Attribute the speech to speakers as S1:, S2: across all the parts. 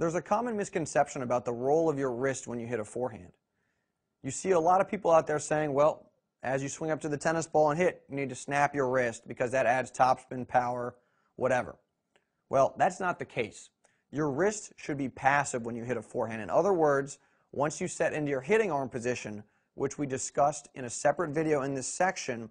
S1: There's a common misconception about the role of your wrist when you hit a forehand. You see a lot of people out there saying, well, as you swing up to the tennis ball and hit, you need to snap your wrist because that adds topspin power, whatever. Well, that's not the case. Your wrist should be passive when you hit a forehand. In other words, once you set into your hitting arm position, which we discussed in a separate video in this section,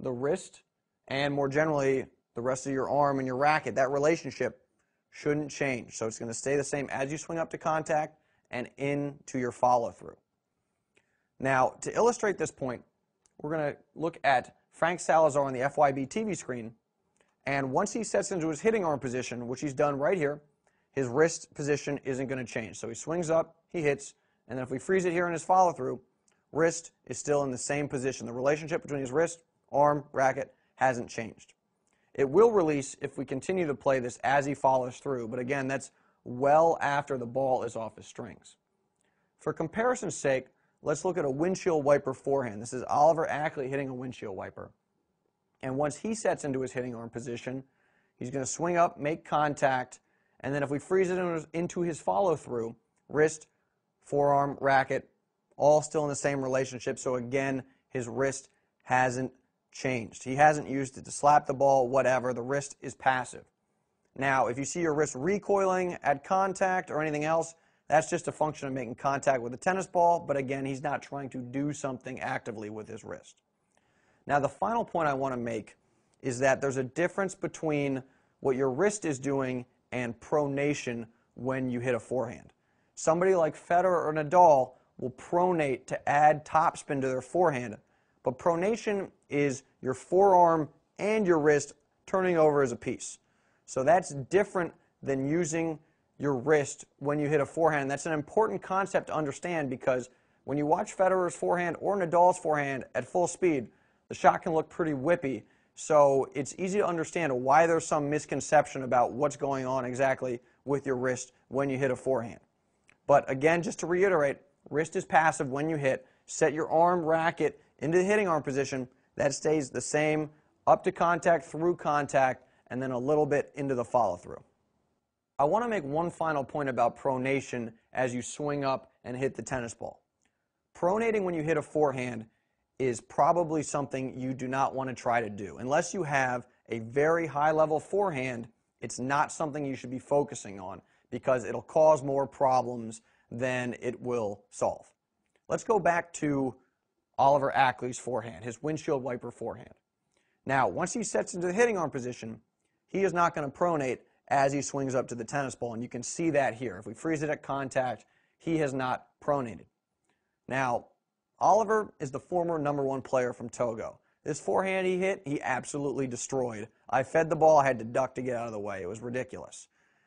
S1: the wrist and more generally the rest of your arm and your racket, that relationship shouldn't change. So it's going to stay the same as you swing up to contact and into your follow through. Now, to illustrate this point, we're going to look at Frank Salazar on the FYB TV screen. And once he sets into his hitting arm position, which he's done right here, his wrist position isn't going to change. So he swings up, he hits, and then if we freeze it here in his follow through, wrist is still in the same position. The relationship between his wrist, arm, racket hasn't changed. It will release if we continue to play this as he follows through, but again, that's well after the ball is off his strings. For comparison's sake, let's look at a windshield wiper forehand. This is Oliver Ackley hitting a windshield wiper. And once he sets into his hitting arm position, he's going to swing up, make contact, and then if we freeze it into his follow through, wrist, forearm, racket, all still in the same relationship. So again, his wrist hasn't changed. He hasn't used it to slap the ball, whatever. The wrist is passive. Now, if you see your wrist recoiling at contact or anything else, that's just a function of making contact with the tennis ball, but again, he's not trying to do something actively with his wrist. Now, the final point I want to make is that there's a difference between what your wrist is doing and pronation when you hit a forehand. Somebody like Federer or Nadal will pronate to add topspin to their forehand, but pronation is your forearm and your wrist turning over as a piece. So that's different than using your wrist when you hit a forehand. That's an important concept to understand because when you watch Federer's forehand or Nadal's forehand at full speed, the shot can look pretty whippy. So it's easy to understand why there's some misconception about what's going on exactly with your wrist when you hit a forehand. But again, just to reiterate, wrist is passive when you hit, set your arm racket into the hitting arm position. That stays the same up to contact, through contact, and then a little bit into the follow through. I want to make one final point about pronation as you swing up and hit the tennis ball. Pronating when you hit a forehand is probably something you do not want to try to do. Unless you have a very high level forehand, it's not something you should be focusing on because it'll cause more problems than it will solve. Let's go back to Oliver Ackley's forehand, his windshield wiper forehand. Now, once he sets into the hitting arm position, he is not going to pronate as he swings up to the tennis ball, and you can see that here. If we freeze it at contact, he has not pronated. Now, Oliver is the former number one player from Togo. This forehand he hit, he absolutely destroyed. I fed the ball, I had to duck to get out of the way. It was ridiculous.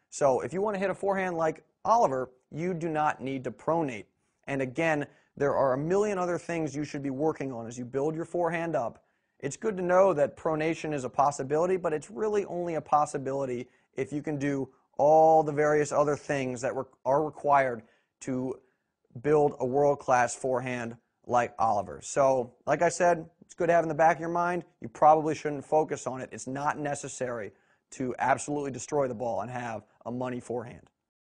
S1: So if you want to hit a forehand like Oliver, you do not need to pronate. And again, there are a million other things you should be working on as you build your forehand up. It's good to know that pronation is a possibility, but it's really only a possibility if you can do all the various other things that are required to build a world class forehand like Oliver. So, like I said, it's good to have in the back of your mind. You probably shouldn't focus on it. It's not necessary to absolutely destroy the ball and have a money forehand.